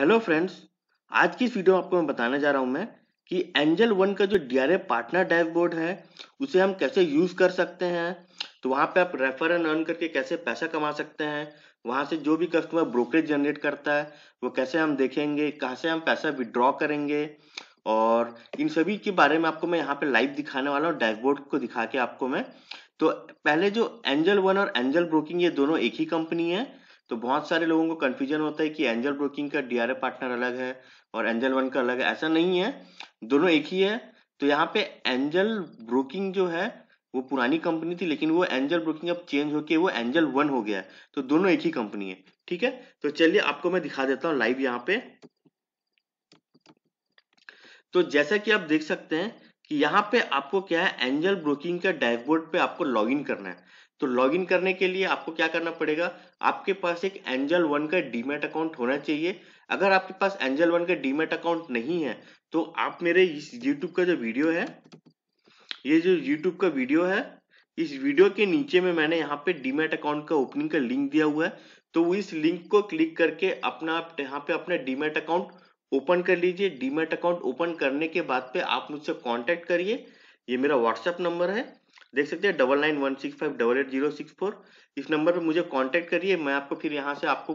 Hello friends आज की इस वीडियो में आपको मैं बताने जा रहा हूं मैं कि एंजल वन का जो डी पार्टनर बोर्ड है उसे हम कैसे यूज कर सकते हैं तो वहां पे आप रेफर एंड अर्न करके कैसे पैसा कमा सकते हैं वहां से जो भी कस्टमर ब्रोकरेज जनरेट करता है वो कैसे हम देखेंगे कहाँ से हम पैसा विड्रॉ करेंगे और इन सभी के बारे में आपको मैं यहाँ पे लाइव दिखाने वाला हूँ डैशबोर्ड को दिखा के आपको मैं तो पहले जो एंजल वन और एंजल ब्रोकिंग ये दोनों एक ही कंपनी है तो बहुत सारे लोगों को कन्फ्यूजन होता है कि एंजल ब्रोकिंग का डीआरए पार्टनर अलग है और एंजल वन का अलग है ऐसा नहीं है दोनों एक ही है तो यहाँ पे एंजल ब्रोकिंग जो है वो पुरानी कंपनी थी लेकिन वो एंजल ब्रोकिंग अब चेंज होके वो एंजल वन हो गया है तो दोनों एक ही कंपनी है ठीक है तो चलिए आपको मैं दिखा देता हूँ लाइव यहाँ पे तो जैसा कि आप देख सकते हैं कि यहाँ पे आपको क्या है एंजल ब्रोकिंग का डैशबोर्ड पे आपको लॉगिन करना है तो लॉगिन करने के लिए आपको क्या करना पड़ेगा आपके पास एक एंजल वन का डीमेट अकाउंट होना चाहिए अगर आपके पास एंजल वन का डीमेट अकाउंट नहीं है तो आप मेरे इस यूट्यूब का जो वीडियो है ये जो यूट्यूब का वीडियो है इस वीडियो के नीचे में मैंने यहाँ पे डीमेट अकाउंट का ओपनिंग का लिंक दिया हुआ है तो इस लिंक को क्लिक करके अपना आप यहाँ पे अपना डीमेट अकाउंट ओपन कर लीजिए डीमेट अकाउंट ओपन करने के बाद पे आप मुझसे कांटेक्ट करिए ये मेरा व्हाट्सएप नंबर है देख सकते हैं double nine one six five double eight zero six four इस नंबर पे मुझे कांटेक्ट करिए मैं आपको फिर यहाँ से आपको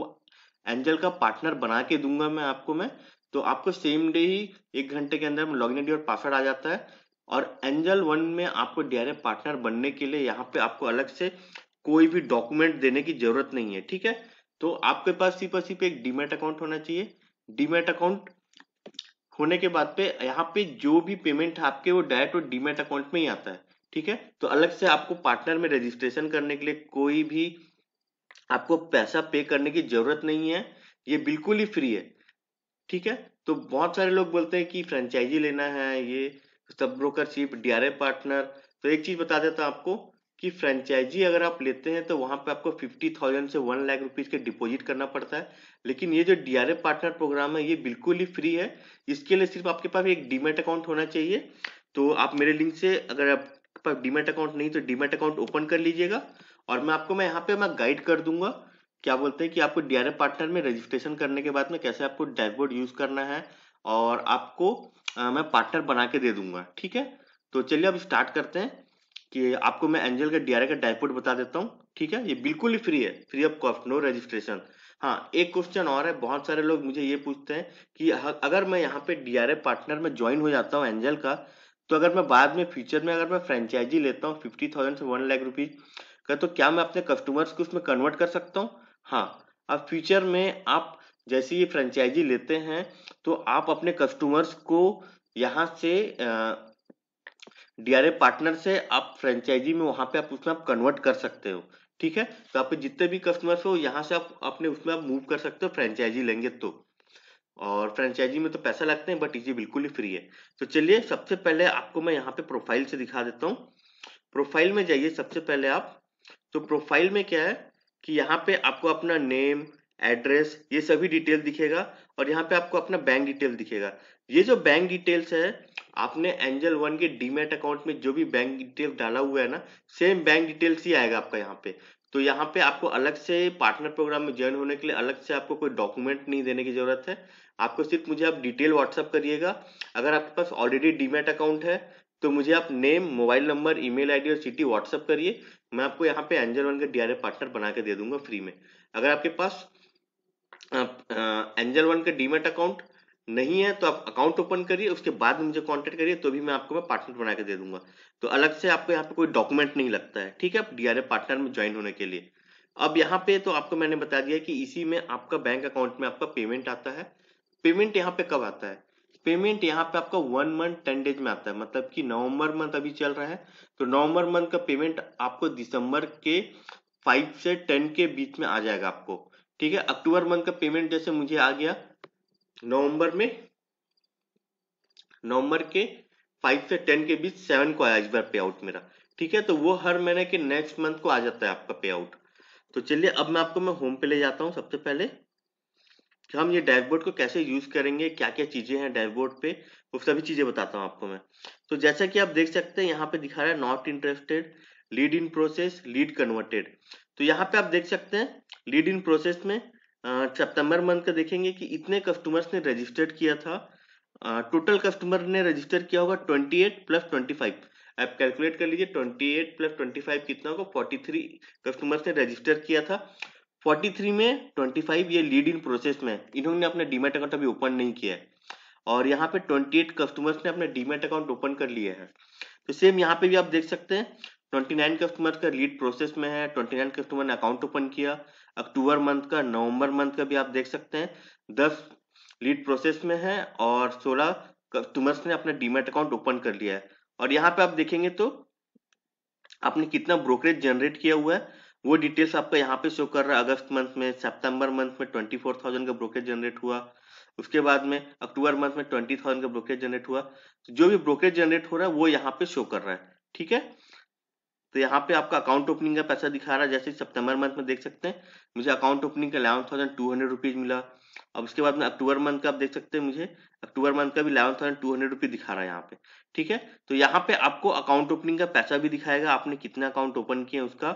एंजल का पार्टनर बना के दूंगा मैं आपको मैं तो आपको सेम डे ही एक घंटे के अंदर लॉग इन आई और पासवर्ड आ जाता है और एंजल वन में आपको डीआरएम पार्टनर बनने के लिए यहाँ पे आपको अलग से कोई भी डॉक्यूमेंट देने की जरूरत नहीं है ठीक है तो आपके पास सिर्फ और सिर्फ एक डीमेट अकाउंट होना चाहिए डीमेट अकाउंट होने के बाद पे यहाँ पे जो भी पेमेंट आपके वो डायरेक्ट वो डीमेट अकाउंट में ही आता है ठीक है तो अलग से आपको पार्टनर में रजिस्ट्रेशन करने के लिए कोई भी आपको पैसा पे करने की जरूरत नहीं है ये बिल्कुल ही फ्री है ठीक है तो बहुत सारे लोग बोलते हैं कि फ्रेंचाइजी लेना है ये सब ब्रोकरशिप डीआरए पार्टनर तो एक चीज बता देता हूँ आपको कि फ्रेंचाइजी अगर आप लेते हैं तो वहां पे आपको फिफ्टी थाउजेंड से वन लाख रुपीज के डिपॉजिट करना पड़ता है लेकिन ये जो डीआरए पार्टनर प्रोग्राम है ये बिल्कुल ही फ्री है इसके लिए सिर्फ आपके पास एक डीमेट अकाउंट होना चाहिए तो आप मेरे लिंक से अगर आप पर डीमेट अकाउंट नहीं तो डीमेट अकाउंट ओपन कर लीजिएगा और मैं आपको मैं यहाँ पे मैं गाइड कर दूंगा क्या बोलते हैं कि आपको डी पार्टनर में रजिस्ट्रेशन करने के बाद में कैसे आपको डैशबोर्ड यूज करना है और आपको आ, मैं पार्टनर बना के दे दूंगा ठीक है तो चलिए अब स्टार्ट करते हैं कि आपको मैं एंजल का डी का डैशबोर्ड बता देता हूँ ठीक है ये बिल्कुल ही फ्री है free of cost no registration हाँ एक क्वेश्चन और है बहुत सारे लोग मुझे ये पूछते हैं कि अगर मैं यहाँ पे डी पार्टनर में ज्वाइन हो जाता हूँ एंजल का तो अगर मैं बाद में फ्यूचर में अगर मैं फ्रेंचाइजी लेता हूँ फिफ्टी थाउजेंड से वन लाख रुपीज का तो क्या मैं अपने कस्टमर्स को उसमें कन्वर्ट कर सकता हूँ हाँ अब फ्यूचर में आप जैसे ये फ्रेंचाइजी लेते हैं तो आप अपने कस्टमर्स को यहाँ से डीआरए पार्टनर से आप फ्रेंचाइजी में वहां पे आप उसमें आप कन्वर्ट कर सकते हो ठीक है तो आपके जितने भी कस्टमर्स हो यहाँ से आप अपने उसमें आप मूव कर सकते हो फ्रेंचाइजी लेंगे तो और फ्रेंचाइजी में तो पैसा लगते है बट ये बिल्कुल ही फ्री है तो चलिए सबसे पहले आपको मैं यहाँ पे प्रोफाइल से दिखा देता हूँ प्रोफाइल में जाइए सबसे पहले आप तो प्रोफाइल में क्या है कि यहाँ पे आपको अपना नेम एड्रेस ये सभी डिटेल दिखेगा और यहाँ पे आपको अपना बैंक डिटेल दिखेगा ये जो बैंक डिटेल्स है आपने एंजल वन के डीमेट अकाउंट में जो भी बैंक डिटेल डाला हुआ है ना सेम बैंक डिटेल्स ही आएगा आपका यहाँ पे तो यहाँ पे आपको अलग से पार्टनर प्रोग्राम में ज्वाइन होने के लिए अलग से आपको कोई डॉक्यूमेंट नहीं देने की जरूरत है आपको सिर्फ मुझे आप डिटेल व्हाट्सअप करिएगा अगर आपके पास ऑलरेडी डीमेट अकाउंट है तो मुझे आप name mobile number email ID और सिटी व्हाट्सअप करिए मैं आपको यहाँ पे एंजल वन का डीआरए पार्टनर बना के दे दूंगा फ्री में अगर आपके पास आप, एंजल वन का डीमेट अकाउंट नहीं है तो आप अकाउंट ओपन करिए उसके बाद मुझे कांटेक्ट करिए तो भी मैं आपको मैं पार्टनर बना के दे दूंगा तो अलग से आपको यहाँ पे कोई डॉक्यूमेंट नहीं लगता है ठीक है आप डीआरए पार्टनर में ज्वाइन होने के लिए अब यहाँ पे तो आपको मैंने बता दिया कि इसी में आपका बैंक अकाउंट में आपका पेमेंट आता है पेमेंट यहाँ पे कब आता है पेमेंट यहाँ पे आपका वन मंथ टेन डेज में आता है मतलब कि नवंबर मंथ अभी चल रहा है तो नवंबर मंथ का पेमेंट आपको दिसंबर के फाइव से टेन के बीच में आ जाएगा आपको ठीक है अक्टूबर मंथ का पेमेंट जैसे मुझे आ गया नवंबर में नवंबर के फाइव से टेन के बीच सेवन को आया इस बार पे आउट मेरा ठीक है तो वो हर महीने के नेक्स्ट मंथ को आ जाता है आपका पे आउट तो चलिए अब मैं आपको मैं होम पे ले जाता हूँ सबसे पहले कि हम ये डैशबोर्ड को कैसे यूज़ करेंगे, क्या-क्या चीज़ें हैं डैशबोर्ड पे, वो सभी चीज़ें बताता हूँ आपको मैं। तो जैसा कि आप देख सकते हैं यहाँ पे दिखा रहा है not interested, lead in process, lead converted. तो यहाँ पे आप देख सकते हैं लीड इन प्रोसेस में अ, सितंबर मंथ का देखेंगे कि इतने कस्टमर्स ने रजिस्टर्ड किया था। टोटल कस्टमर ने रजिस्टर किया होगा 28 प्लस 25 आप कैलकुलेट कर लीजिए 28 प्लस 25 कितना होगा 43 कस्टमर्स ने रजिस्टर किया था 43 में 25 ये लीड इन प्रोसेस में इन्होंने अपना डीमेट अकाउंट अभी ओपन नहीं किया है और यहाँ पे 28 कस्टमर्स ने अपना डीमेट अकाउंट ओपन कर लिए हैं तो सेम यहाँ पे भी आप देख सकते हैं 29 कस्टमर का लीड प्रोसेस में है 29 कस्टमर ने अकाउंट ओपन किया अक्टूबर मंथ का नवंबर मंथ का भी आप देख सकते हैं दस लीड प्रोसेस में है और सोलह कस्टमर्स ने अपना डीमेट अकाउंट ओपन कर लिया है और यहाँ पे आप देखेंगे तो आपने कितना ब्रोकरेज जनरेट किया हुआ है वो डिटेल्स आपका यहाँ पे शो कर रहा है अगस्त मंथ में सितंबर मंथ में ट्वेंटी फोर थाउजेंड का ब्रोकेज जनरेट हुआ उसके बाद में अक्टूबर मंथ में ट्वेंटी थाउजेंड का ब्रोकेज जनरेट हुआ तो जो भी ब्रोकेज जनरेट हो रहा है वो यहाँ पे शो कर रहा है ठीक है तो यहाँ पे आपका अकाउंट ओपनिंग का पैसा दिखा रहा है जैसे सितंबर मंथ में देख सकते हैं मुझे अकाउंट ओपनिंग का eleven thousand two hundred rupees मिला अब उसके बाद में अक्टूबर मंथ का आप देख सकते हैं मुझे अक्टूबर मंथ का भी eleven thousand two hundred rupees दिखा रहा है यहाँ पे ठीक है तो यहाँ पे आपको अकाउंट ओपनिंग का पैसा भी दिखाएगा आपने कितना अकाउंट ओपन किया उसका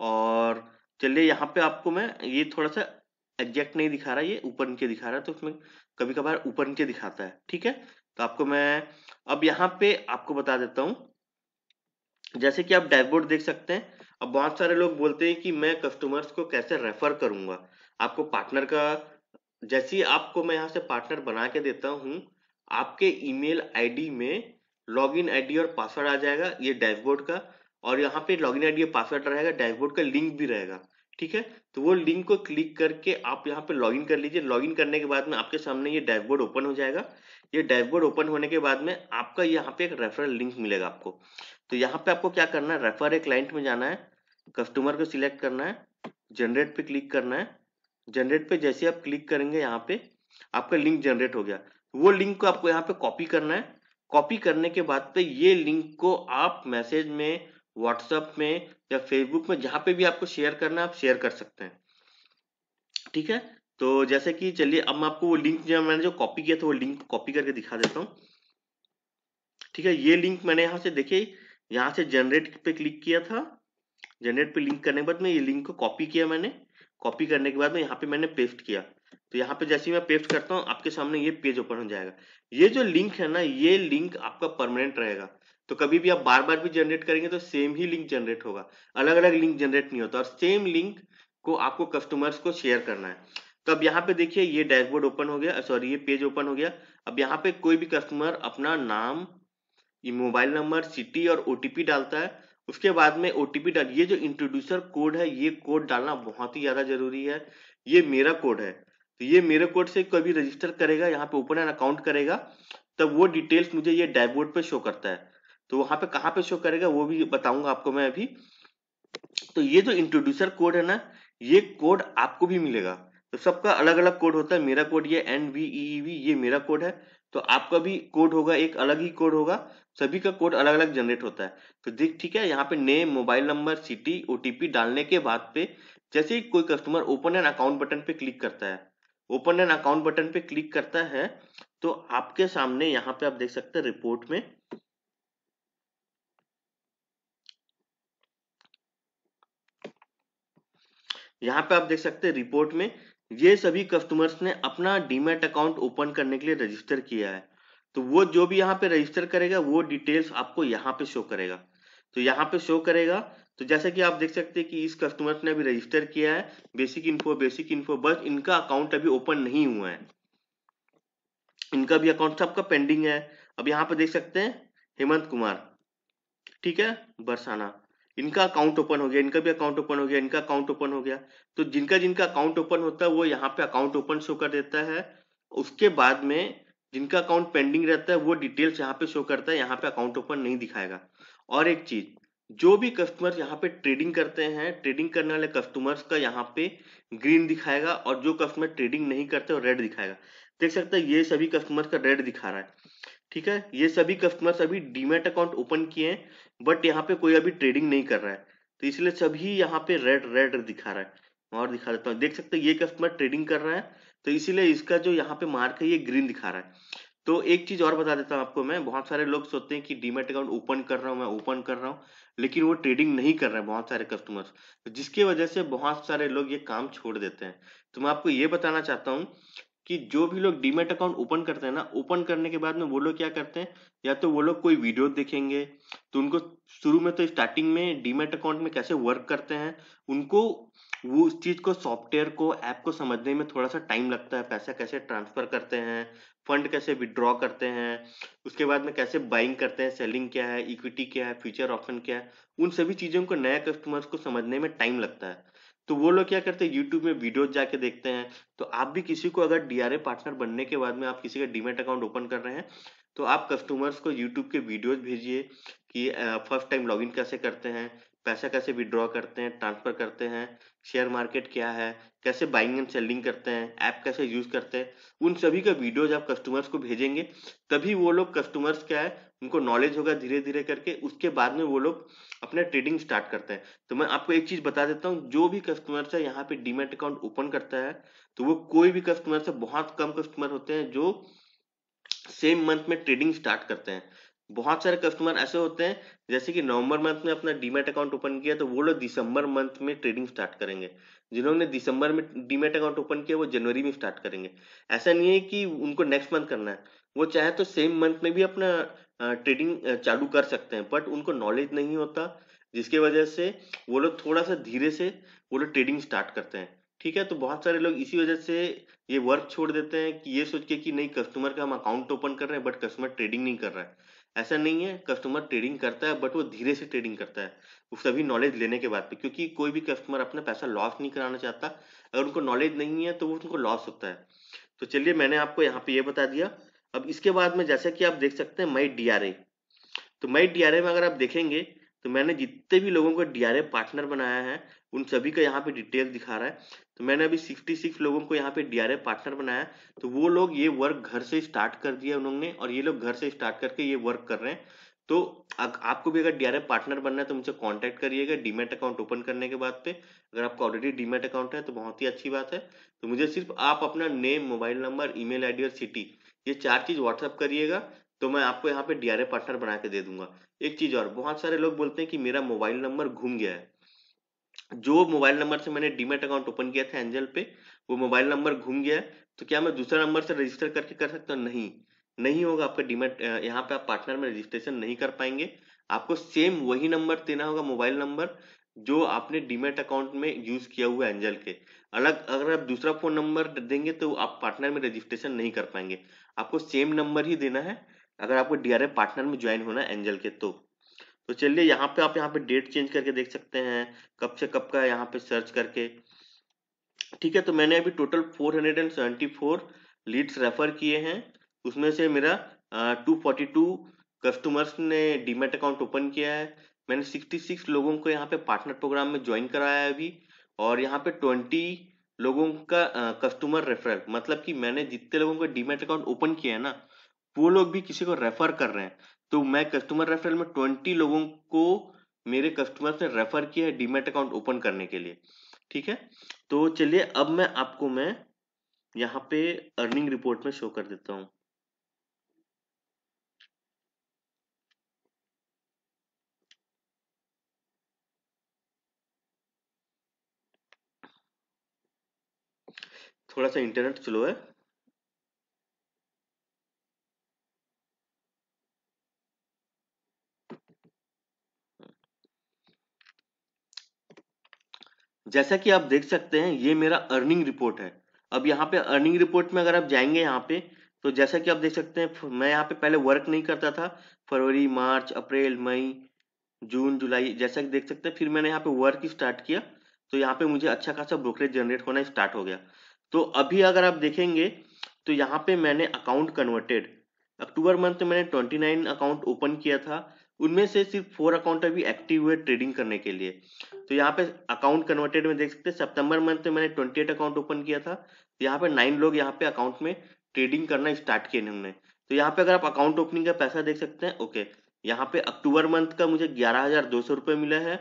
और चलिए यहाँ पे आपको मैं ये थोड़ा-सा एग्जैक्ट नहीं दिखा रहा ये ऊपर नीचे दिखा रहा है तो उसमें कभी-कभार ऊपर नीचे दिखाता है, ठीक है? तो आपको मैं अब यहाँ पे आपको बता देता हूँ। जैसे कि आप डैशबोर्ड देख सकते हैं, अब बहुत सारे लोग बोलते हैं कि मैं कस्टमर्स को कैसे रेफर करूंगा आपको पार्टनर का जैसे ही आपको मैं यहाँ से पार्टनर बना के देता हूँ, आपके ईमेल आईडी में लॉगिन आईडी और पासवर्ड आ जाएगा ये डैशबोर्ड का और यहाँ पे लॉग इन आईडी पासवर्ड रहेगा डैशबोर्ड का लिंक भी रहेगा ठीक है तो वो लिंक को क्लिक करके आप यहाँ पे लॉग कर लीजिए लॉग करने के बाद में आपके सामने ये डैशबोर्ड ओपन हो जाएगा ये डैशबोर्ड ओपन होने के बाद में आपका यहाँ पे एक रेफरल लिंक मिलेगा आपको तो यहाँ पे आपको क्या करना है रेफर एक क्लाइंट में जाना है कस्टमर को सिलेक्ट करना है जनरेट पे क्लिक करना है जनरेट पे जैसे आप क्लिक करेंगे यहाँ पे आपका लिंक जनरेट हो गया वो लिंक को आपको यहाँ पे कॉपी करना है कॉपी करने के बाद पे ये लिंक को आप मैसेज में व्हाट्सएप में या फेसबुक में जहां पे भी आपको शेयर करना है आप शेयर कर सकते हैं ठीक है तो जैसे कि चलिए अब मैं आपको वो लिंक जो मैंने जो कॉपी किया था वो लिंक कॉपी करके दिखा देता हूँ ठीक है ये लिंक मैंने यहाँ से देखे यहाँ से जनरेट पे क्लिक किया था जनरेट पे लिंक करने के बाद में ये लिंक को कॉपी किया मैंने कॉपी करने के बाद में यहाँ पे मैंने पेस्ट किया तो यहाँ पे जैसे ही मैं पेस्ट करता हूँ आपके सामने ये पेज ओपन हो जाएगा ये जो लिंक है ना ये लिंक आपका परमानेंट रहेगा तो कभी भी आप बार बार भी जनरेट करेंगे तो सेम ही लिंक जनरेट होगा अलग अलग लिंक जनरेट नहीं होता और सेम लिंक को आपको कस्टमर्स को शेयर करना है तो अब यहाँ पे देखिए ये डैशबोर्ड ओपन हो गया सॉरी ये पेज ओपन हो गया अब यहाँ पे कोई भी कस्टमर अपना नाम मोबाइल नंबर सिटी और ओटीपी डालता है उसके बाद में ओटीपी डाल ये जो इंट्रोड्यूसर कोड है ये कोड डालना बहुत ही ज्यादा जरूरी है ये मेरा कोड है तो ये मेरे कोड से कभी रजिस्टर करेगा यहाँ पे ओपन एन अकाउंट करेगा तब वो डिटेल्स मुझे ये डैशबोर्ड पे शो करता है तो वहां पे कहां पे शो करेगा वो भी बताऊंगा आपको मैं अभी तो ये जो इंट्रोड्यूसर कोड है ना ये कोड आपको भी मिलेगा तो सबका अलग अलग कोड होता है मेरा कोड ये एन वी ई वी ये मेरा कोड है तो आपका भी कोड होगा एक अलग ही कोड होगा सभी का कोड अलग अलग जनरेट होता है तो देख ठीक है यहाँ पे name mobile number city OTP डालने के बाद पे जैसे ही कोई customer open an account button पे क्लिक करता है ओपन एन अकाउंट बटन पे क्लिक करता है तो आपके सामने यहाँ पे आप देख सकते हैं रिपोर्ट में यहाँ पे आप देख सकते हैं रिपोर्ट में ये सभी कस्टमर्स ने अपना डीमेट अकाउंट ओपन करने के लिए रजिस्टर किया है तो वो जो भी यहाँ पे रजिस्टर करेगा वो डिटेल्स आपको यहाँ पे शो करेगा तो यहाँ पे शो करेगा तो जैसे कि आप देख सकते हैं कि इस कस्टमर्स ने अभी रजिस्टर किया है बेसिक इन्फो बेसिक इन्फो बस इनका अकाउंट अभी ओपन नहीं हुआ है इनका भी अकाउंट सबका पेंडिंग है अब यहाँ पे देख सकते हैं हेमंत कुमार ठीक है बरसाना इनका अकाउंट ओपन हो गया इनका भी अकाउंट ओपन हो गया इनका अकाउंट ओपन हो गया तो जिनका जिनका अकाउंट ओपन होता है वो यहाँ पे अकाउंट ओपन शो कर देता है उसके बाद में जिनका अकाउंट पेंडिंग रहता है वो डिटेल्स यहाँ पे शो करता है यहाँ पे अकाउंट ओपन नहीं दिखाएगा और एक चीज जो भी कस्टमर यहाँ पे ट्रेडिंग करते हैं ट्रेडिंग करने वाले कस्टमर्स का यहाँ पे ग्रीन दिखाएगा और जो कस्टमर ट्रेडिंग नहीं करते वो रेड दिखाएगा देख सकते हैं ये सभी कस्टमर का रेड दिखा रहा है ठीक है ये सभी कस्टमर्स अभी डीमेट अकाउंट ओपन किए हैं बट यहाँ पे कोई अभी ट्रेडिंग नहीं कर रहा है तो इसलिए सभी यहाँ पे रेड रेड दिखा रहा है और दिखा देता हूँ देख सकते ये कस्टमर ट्रेडिंग कर रहा है तो इसीलिए इसका जो यहाँ पे मार्क है ये ग्रीन दिखा रहा है तो एक चीज और बता देता हूँ आपको मैं बहुत सारे लोग सोचते हैं कि डीमेट अकाउंट ओपन कर रहा हूँ मैं ओपन कर रहा हूँ लेकिन वो ट्रेडिंग नहीं कर रहे हैं बहुत सारे कस्टमर्स जिसके जिसकी वजह से बहुत सारे लोग ये काम छोड़ देते हैं तो मैं आपको ये बताना चाहता हूँ कि जो भी लोग डीमेट अकाउंट ओपन करते हैं ना ओपन करने के बाद में वो लोग क्या करते हैं या तो वो लोग कोई वीडियो देखेंगे तो उनको शुरू में तो स्टार्टिंग में डीमेट अकाउंट में कैसे वर्क करते हैं उनको वो उस चीज को सॉफ्टवेयर को ऐप को समझने में थोड़ा सा टाइम लगता है पैसा कैसे ट्रांसफर करते हैं फंड कैसे विड्रॉ करते हैं उसके बाद में कैसे बाइंग करते हैं सेलिंग क्या है इक्विटी क्या है फ्यूचर ऑप्शन क्या है उन सभी चीज़ों को नए कस्टमर्स को समझने में टाइम लगता है तो वो लोग क्या करते हैं यूट्यूब में वीडियो जाके देखते हैं तो आप भी किसी को अगर डीआरए पार्टनर बनने के बाद में आप किसी का डीमेट अकाउंट ओपन कर रहे हैं तो आप कस्टमर्स को यूट्यूब के वीडियोज भेजिए कि फर्स्ट टाइम लॉग कैसे करते हैं पैसा कैसे विड्रॉ करते हैं ट्रांसफर करते हैं शेयर मार्केट क्या है कैसे बाइंग एंड सेलिंग करते हैं ऐप कैसे यूज करते हैं उन सभी का वीडियोज आप कस्टमर्स को भेजेंगे तभी वो लोग कस्टमर्स क्या है उनको नॉलेज होगा धीरे धीरे करके उसके बाद में वो लोग अपना ट्रेडिंग स्टार्ट करते हैं तो मैं आपको एक चीज बता देता हूँ जो भी कस्टमर्स है यहाँ पे डीमेट अकाउंट ओपन करता है तो वो कोई भी कस्टमर से बहुत कम कस्टमर होते हैं जो सेम मंथ में ट्रेडिंग स्टार्ट करते हैं बहुत सारे कस्टमर ऐसे होते हैं जैसे कि नवंबर मंथ में अपना डीमेट अकाउंट ओपन किया तो वो लोग दिसंबर मंथ में ट्रेडिंग स्टार्ट करेंगे जिन्होंने दिसंबर में डीमेट अकाउंट ओपन किया वो जनवरी में स्टार्ट करेंगे ऐसा नहीं है कि उनको नेक्स्ट मंथ करना है वो चाहे तो सेम मंथ में भी अपना ट्रेडिंग चालू कर सकते हैं बट उनको नॉलेज नहीं होता जिसके वजह से वो लोग थोड़ा सा धीरे से वो लोग ट्रेडिंग स्टार्ट करते हैं ठीक है तो बहुत सारे लोग इसी वजह से ये वर्क छोड़ देते हैं कि ये सोच के कि नहीं कस्टमर का हम अकाउंट ओपन कर रहे हैं बट कस्टमर ट्रेडिंग नहीं कर रहा है ऐसा नहीं है कस्टमर ट्रेडिंग करता है बट वो धीरे से ट्रेडिंग करता है वो सभी नॉलेज लेने के बाद पे क्योंकि कोई भी कस्टमर अपना पैसा लॉस नहीं कराना चाहता अगर उनको नॉलेज नहीं है तो वो उनको लॉस होता है तो चलिए मैंने आपको यहाँ पे ये बता दिया अब इसके बाद में जैसा कि आप देख सकते हैं माई डी तो माई डी में अगर आप देखेंगे तो मैंने जितने भी लोगों को डीआरए पार्टनर बनाया है उन सभी का यहाँ पे डिटेल दिखा रहा है तो मैंने अभी 66 लोगों को यहाँ पे डीआरए पार्टनर बनाया तो वो लोग ये वर्क घर से स्टार्ट कर दिया उन्होंने और ये लोग घर से स्टार्ट करके ये वर्क कर रहे हैं तो आपको भी अगर डीआरए पार्टनर बनना है तो मुझे कांटेक्ट करिएगा डीमेट अकाउंट ओपन करने के बाद पे अगर आपका ऑलरेडी डीमेट अकाउंट है तो बहुत ही अच्छी बात है तो मुझे सिर्फ आप अपना name mobile number email ID और सिटी ये चार चीज व्हाट्सअप करिएगा तो मैं आपको यहाँ पे डी पार्टनर बना के दे दूंगा एक चीज और बहुत सारे लोग बोलते हैं कि मेरा मोबाइल नंबर घूम गया है जो मोबाइल नंबर से मैंने डीमेट अकाउंट ओपन किया था एंजल पे वो मोबाइल नंबर घूम गया है तो क्या मैं दूसरा नंबर से रजिस्टर करके कर सकता हूँ नहीं नहीं होगा आपका डीमेट यहाँ पे आप पार्टनर में रजिस्ट्रेशन नहीं कर पाएंगे आपको सेम वही नंबर देना होगा मोबाइल नंबर जो आपने डीमेट अकाउंट में यूज किया हुआ है एंजल के अलग अगर आप दूसरा फोन नंबर देंगे तो आप पार्टनर में रजिस्ट्रेशन नहीं कर पाएंगे आपको सेम नंबर ही देना है अगर आपको डीआरएम पार्टनर में ज्वाइन होना है एंजल के तो तो चलिए यहाँ पे आप यहाँ पे डेट चेंज करके देख सकते हैं कब से कब का यहाँ पे सर्च करके ठीक है तो मैंने अभी टोटल 474 लीड्स रेफर किए हैं उसमें से मेरा टू फोर्टी टू कस्टमर्स ने डीमेट अकाउंट ओपन किया है मैंने 66 लोगों को यहाँ पे पार्टनर प्रोग्राम में ज्वाइन कराया है अभी और यहाँ पे 20 लोगों का कस्टमर रेफरल मतलब कि मैंने जितने लोगों का डीमेट अकाउंट ओपन किया है ना वो लोग भी किसी को रेफर कर रहे हैं तो मैं कस्टमर रेफरल में ट्वेंटी लोगों को मेरे कस्टमर्स ने रेफर किया है डीमेट अकाउंट ओपन करने के लिए ठीक है तो चलिए अब मैं आपको मैं यहाँ पे अर्निंग रिपोर्ट में शो कर देता हूं थोड़ा सा इंटरनेट स्लो है जैसा कि आप देख सकते हैं ये मेरा अर्निंग रिपोर्ट है अब यहाँ पे अर्निंग रिपोर्ट में अगर आप जाएंगे यहाँ पे तो जैसा कि आप देख सकते हैं मैं यहाँ पे पहले वर्क नहीं करता था फरवरी मार्च अप्रैल मई जून जुलाई जैसा कि देख सकते हैं फिर मैंने यहाँ पे वर्क स्टार्ट किया तो यहाँ पे मुझे अच्छा खासा ब्रोकरेज जनरेट होना स्टार्ट हो गया तो अभी अगर आप देखेंगे तो यहाँ पे मैंने अकाउंट कन्वर्टेड अक्टूबर मंथ में मैंने ट्वेंटी अकाउंट ओपन किया था उनमें से सिर्फ फोर अकाउंट अभी एक्टिव हुए ट्रेडिंग करने के लिए तो यहाँ पे अकाउंट कन्वर्टेड में देख सकते हैं सितंबर मंथ में मैंने ट्वेंटी एट अकाउंट ओपन किया था तो यहाँ पे नाइन लोग यहाँ पे अकाउंट में ट्रेडिंग करना स्टार्ट किए हमने तो यहाँ पे अगर आप अकाउंट ओपनिंग का पैसा देख सकते हैं ओके यहाँ पे अक्टूबर मंथ का मुझे ग्यारह हजार दो सौ मिला है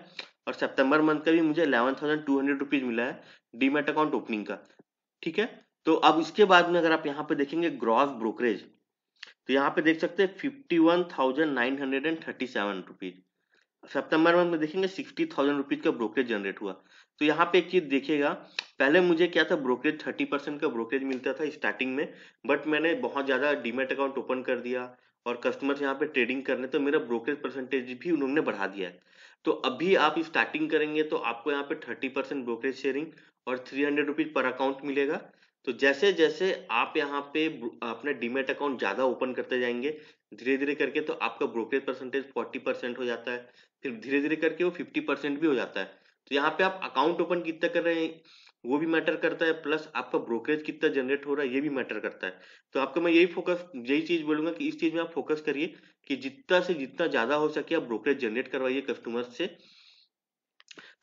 और सितंबर मंथ का भी मुझे eleven thousand two hundred rupees मिला है डीमेट अकाउंट ओपनिंग का ठीक है तो अब इसके बाद में अगर आप यहाँ पे देखेंगे ग्रॉस ब्रोकरेज तो यहाँ पे देख सकते हैं fifty one thousand nine hundred and thirty seven rupees सितंबर मंथ में देखेंगे 60,000 रुपीज का ब्रोकरेज जनरेट हुआ तो यहाँ पे एक चीज देखिएगा पहले मुझे क्या था ब्रोकरेज थर्टी परसेंट का ब्रोकरेज मिलता था स्टार्टिंग में बट मैंने बहुत ज्यादा डीमेट अकाउंट ओपन कर दिया और कस्टमर्स यहाँ पे ट्रेडिंग करने तो मेरा ब्रोकरेज परसेंटेज भी उन्होंने बढ़ा दिया है तो अभी आप स्टार्टिंग करेंगे तो आपको यहाँ पे थर्टी परसेंट ब्रोकरेज शेयरिंग और थ्री हंड्रेड रुपीज पर अकाउंट मिलेगा तो जैसे जैसे आप यहाँ पे अपना डीमेट अकाउंट ज्यादा ओपन करते जाएंगे धीरे धीरे करके तो आपका ब्रोकरेज परसेंटेज फोर्टी परसेंट हो जाता है फिर धीरे धीरे करके वो फिफ्टी परसेंट भी हो जाता है तो यहाँ पे आप अकाउंट ओपन कितना कर रहे हैं वो भी मैटर करता है प्लस आपका ब्रोकरेज कितना जनरेट हो रहा है ये भी मैटर करता है तो आपको मैं यही फोकस यही चीज बोलूंगा कि इस चीज में आप फोकस करिए कि जितना से जितना ज्यादा हो सके आप ब्रोकरेज जनरेट करवाइए कस्टमर से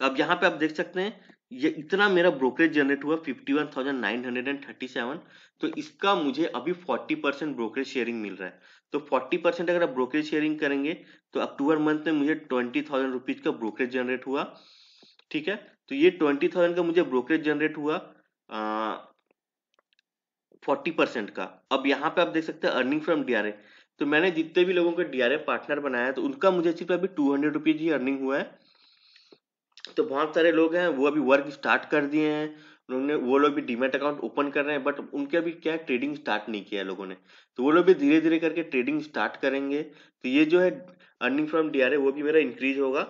अब यहाँ पे आप देख सकते हैं ये इतना मेरा ब्रोकरेज जनरेट हुआ 51,937 तो इसका मुझे अभी 40 परसेंट ब्रोकरेज शेयरिंग मिल रहा है तो 40 परसेंट अगर आप ब्रोकरेज शेयरिंग करेंगे तो अक्टूबर मंथ में मुझे ट्वेंटी थाउजेंड रुपीज का ब्रोकरेज जनरेट हुआ ठीक है तो ये ट्वेंटी थाउजेंड का मुझे ब्रोकरेज जनरेट हुआ फोर्टी परसेंट का अब यहाँ पे आप देख सकते हैं अर्निंग फ्रॉम डीआरए तो मैंने जितने भी लोगों आर डीआरए पार्टनर बनाया तो उनका मुझे सिर्फ अभी टू हंड्रेड रुपीज ही अर्निंग हुआ है तो बहुत सारे लोग हैं वो अभी वर्क स्टार्ट कर दिए हैं उन्होंने वो लोग भी डीमेट अकाउंट ओपन कर रहे हैं बट उनके अभी क्या ट्रेडिंग स्टार्ट नहीं किया है लोगों ने तो वो लोग भी धीरे धीरे करके ट्रेडिंग स्टार्ट करेंगे तो ये जो है अर्निंग फ्रॉम डी वो भी मेरा इंक्रीज होगा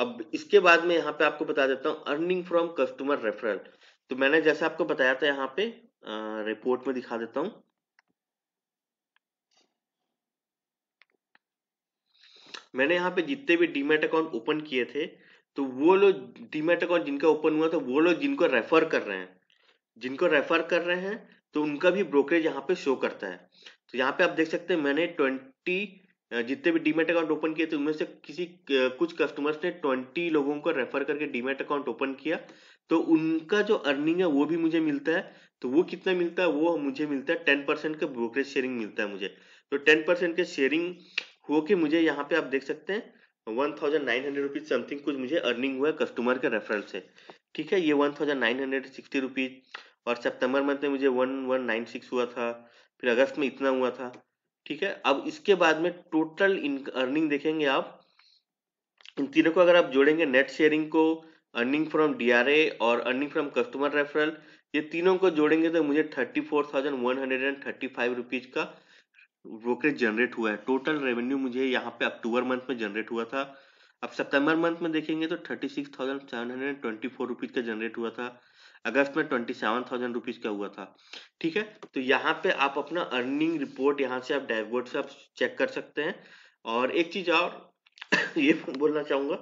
अब इसके बाद में यहाँ पे आपको बता देता हूँ अर्निंग फ्रॉम कस्टमर रेफरल तो मैंने जैसे आपको बताया था यहाँ पे रिपोर्ट में दिखा देता हूँ मैंने यहाँ पे जितने भी डीमेट अकाउंट ओपन किए थे तो वो लोग डीमेट अकाउंट जिनका ओपन हुआ था वो लोग जिनको रेफर कर रहे हैं जिनको रेफर कर रहे हैं तो उनका भी ब्रोकरेज यहाँ पे शो करता है तो यहाँ पे आप देख सकते हैं मैंने ट्वेंटी जितने भी डीमेट अकाउंट ओपन किए थे उनमें से किसी कुछ कस्टमर्स ने ट्वेंटी लोगों को रेफर करके डीमेट अकाउंट ओपन किया तो उनका जो अर्निंग है वो भी मुझे मिलता है तो वो कितना मिलता है वो मुझे मिलता है टेन परसेंट का ब्रोकरेज शेयरिंग मिलता है मुझे तो टेन परसेंट के शेयरिंग हो के मुझे यहाँ पे आप देख सकते हैं one thousand nine hundred rupees something कुछ मुझे अर्निंग हुआ है कस्टमर के रेफरल से ठीक है ये one thousand nine hundred sixty rupees और सितंबर मंथ में मुझे वन वन नाइन सिक्स हुआ था फिर अगस्त में इतना हुआ था ठीक है अब इसके बाद में टोटल इन अर्निंग देखेंगे आप इन तीनों को अगर आप जोड़ेंगे नेट शेयरिंग को अर्निंग फ्रॉम डीआरए और अर्निंग फ्रॉम कस्टमर रेफरल ये तीनों को जोड़ेंगे तो मुझे thirty four thousand one hundred and thirty five rupees का ब्रोकरेज जनरेट हुआ है टोटल रेवेन्यू मुझे यहाँ पे अक्टूबर मंथ में जनरेट हुआ था अब सितंबर मंथ में देखेंगे तो thirty six thousand seven hundred twenty four rupees का जनरेट हुआ था अगस्त में ट्वेंटी सेवन थाउजेंड रुपीज का हुआ था ठीक है तो यहाँ पे आप अपना अर्निंग रिपोर्ट यहाँ से आप डैशबोर्ड से आप चेक कर सकते हैं और एक चीज और ये बोलना चाहूंगा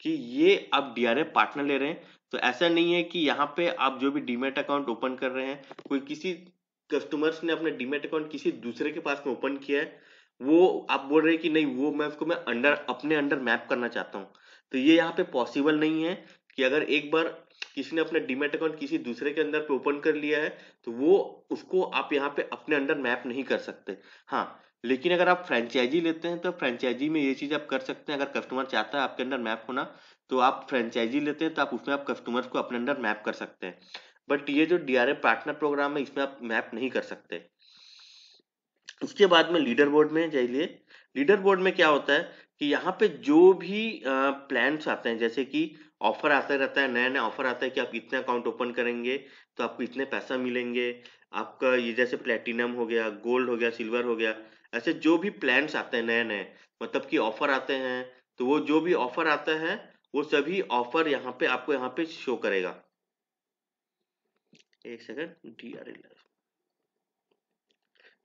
कि ये आप डीआरए पार्टनर ले रहे हैं तो ऐसा नहीं है कि यहाँ पे आप जो भी डीमेट अकाउंट ओपन कर रहे हैं कोई किसी कस्टमर्स ने अपना डीमेट अकाउंट किसी दूसरे के पास में ओपन किया है वो आप बोल रहे हैं कि नहीं वो मैं उसको मैं अंडर अपने अंडर मैप करना चाहता हूँ तो ये यहाँ पे पॉसिबल नहीं है कि अगर एक बार किसी ने अपना डीमेट अकाउंट किसी दूसरे के अंदर पे ओपन कर लिया है तो वो उसको आप यहाँ पे अपने अंडर मैप नहीं कर सकते हाँ लेकिन अगर आप फ्रेंचाइजी लेते हैं तो फ्रेंचाइजी में ये चीज आप कर सकते हैं अगर कस्टमर चाहता है आपके अंदर मैप होना तो आप फ्रेंचाइजी लेते हैं तो आप उसमें आप कस्टमर्स को अपने अंडर मैप कर सकते हैं बट ये जो डी पार्टनर प्रोग्राम है इसमें आप मैप नहीं कर सकते उसके बाद में लीडर बोर्ड में जाइए लीडर बोर्ड में क्या होता है कि यहाँ पे जो भी प्लान्स आते हैं जैसे कि ऑफर आता रहता है नया नया ऑफर आता है कि आप इतने अकाउंट ओपन करेंगे तो आपको इतने पैसा मिलेंगे आपका ये जैसे प्लेटिनम हो गया गोल्ड हो गया सिल्वर हो गया ऐसे जो भी प्लान्स आते हैं नए नए मतलब कि ऑफर आते हैं तो वो जो भी ऑफर आता है वो सभी ऑफर यहाँ पे आपको यहाँ पे शो करेगा एक second DRL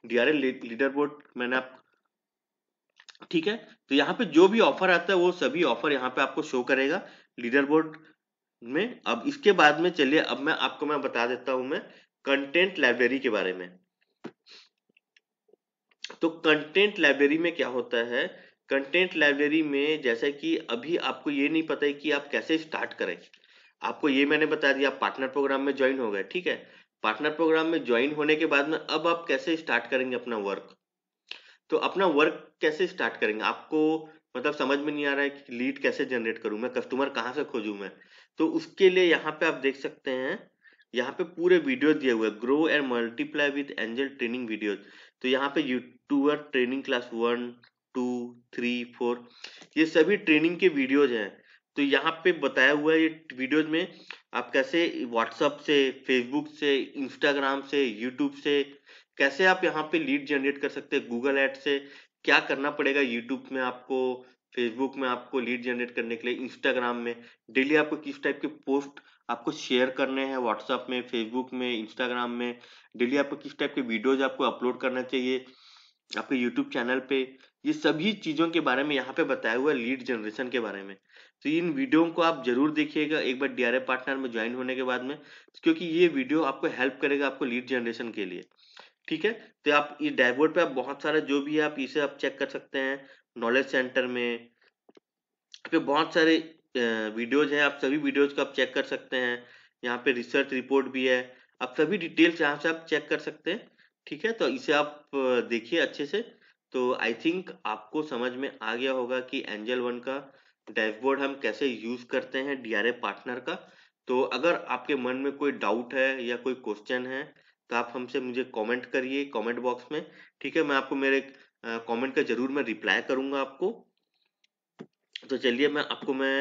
DRL leader board मैंने आप ठीक है तो यहाँ पे जो भी ऑफर आता है वो सभी ऑफर यहाँ पे आपको शो करेगा लीडर बोर्ड में अब इसके बाद में चलिए अब मैं आपको मैं बता देता हूं मैं कंटेंट लाइब्रेरी के बारे में तो कंटेंट लाइब्रेरी में क्या होता है कंटेंट लाइब्रेरी में जैसे कि अभी आपको ये नहीं पता है कि आप कैसे स्टार्ट करें आपको ये मैंने बता दिया आप पार्टनर प्रोग्राम में ज्वाइन हो गए ठीक है पार्टनर प्रोग्राम में ज्वाइन होने के बाद में अब आप कैसे स्टार्ट करेंगे अपना वर्क तो अपना वर्क कैसे स्टार्ट करेंगे आपको मतलब समझ में नहीं आ रहा है कि लीड कैसे जनरेट करूं मैं कस्टमर कहाँ से खोजूं मैं तो उसके लिए यहाँ पे आप देख सकते हैं यहाँ पे पूरे वीडियो दिए हुए grow and multiply with Angel training video तो यहाँ पे YouTuber training class one two three four ये सभी ट्रेनिंग के वीडियोज हैं तो यहाँ पे बताया हुआ है ये वीडियोज में आप कैसे व्हाट्सअप से फेसबुक से इंस्टाग्राम से यूट्यूब से कैसे आप यहाँ पे लीड जनरेट कर सकते हैं गूगल एड से क्या करना पड़ेगा यूट्यूब में आपको फेसबुक में आपको लीड जनरेट करने के लिए इंस्टाग्राम में डेली आपको किस टाइप के पोस्ट आपको शेयर करने हैं व्हाट्सअप में फेसबुक में इंस्टाग्राम में डेली आपको किस टाइप के वीडियोज आपको अपलोड करना चाहिए आपके यूट्यूब चैनल पे ये सभी चीज़ों के बारे में यहाँ पे बताया हुआ है लीड जनरेशन के बारे में तो इन वीडियो को आप जरूर देखिएगा एक बार डी पार्टनर में ज्वाइन होने के बाद में क्योंकि ये वीडियो आपको हेल्प करेगा आपको लीड जनरेशन के लिए ठीक है तो आप ये डैशबोर्ड पे आप बहुत सारा जो भी है आप इसे आप चेक कर सकते हैं नॉलेज सेंटर में पे बहुत सारे वीडियोज हैं आप सभी वीडियोज को आप चेक कर सकते हैं यहाँ पे रिसर्च रिपोर्ट भी है आप सभी डिटेल्स यहाँ से आप चेक कर सकते हैं ठीक है तो इसे आप देखिए अच्छे से तो आई थिंक आपको समझ में आ गया होगा कि एंजल वन का डैशबोर्ड हम कैसे यूज करते हैं डीआरए पार्टनर का तो अगर आपके मन में कोई डाउट है या कोई क्वेश्चन है तो आप हमसे मुझे कमेंट करिए कमेंट बॉक्स में ठीक है मैं आपको मेरे कमेंट का जरूर मैं रिप्लाई करूंगा आपको तो चलिए मैं आपको मैं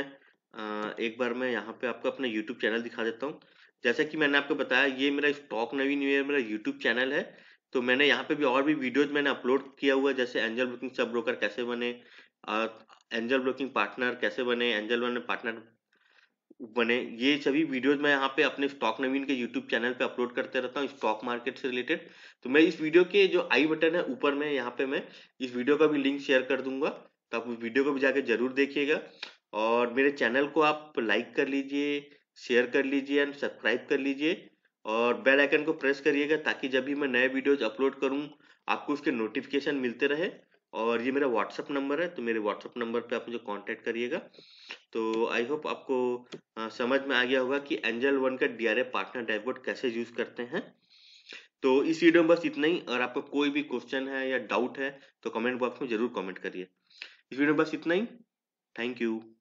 एक बार मैं यहाँ पे आपको अपना यूट्यूब चैनल दिखा देता हूँ जैसा कि मैंने आपको बताया ये मेरा स्टॉक नवीन ईयर मेरा यूट्यूब चैनल है तो मैंने यहाँ पे भी और भी वीडियोज मैंने अपलोड किया हुआ है जैसे एंजल बुकिंग सब ब्रोकर कैसे बने एंजल ब्रोकिंग पार्टनर कैसे बने एंजल बने पार्टनर बने ये सभी वीडियोज मैं यहाँ पे अपने स्टॉक नवीन के यूट्यूब चैनल पे अपलोड करते रहता हूँ स्टॉक मार्केट से रिलेटेड तो मैं इस वीडियो के जो आई बटन है ऊपर में यहाँ पे मैं इस वीडियो का भी लिंक शेयर कर दूंगा तो आप उस वीडियो को भी जाके जरूर देखिएगा और मेरे चैनल को आप लाइक कर लीजिए शेयर कर लीजिए एंड सब्सक्राइब कर लीजिए और बेल आइकन को प्रेस करिएगा ताकि जब भी मैं नए वीडियोज अपलोड करूँ आपको उसके नोटिफिकेशन मिलते रहे और ये मेरा व्हाट्सअप नंबर है तो मेरे व्हाट्सअप नंबर पे आप मुझे कांटेक्ट करिएगा तो आई होप आपको आ, समझ में आ गया होगा कि एंजल वन का डीआरए पार्टनर डैशबोर्ड कैसे यूज करते हैं तो इस वीडियो में बस इतना ही और आपका कोई भी क्वेश्चन है या डाउट है तो कमेंट बॉक्स में जरूर कमेंट करिए इस वीडियो में बस इतना ही थैंक यू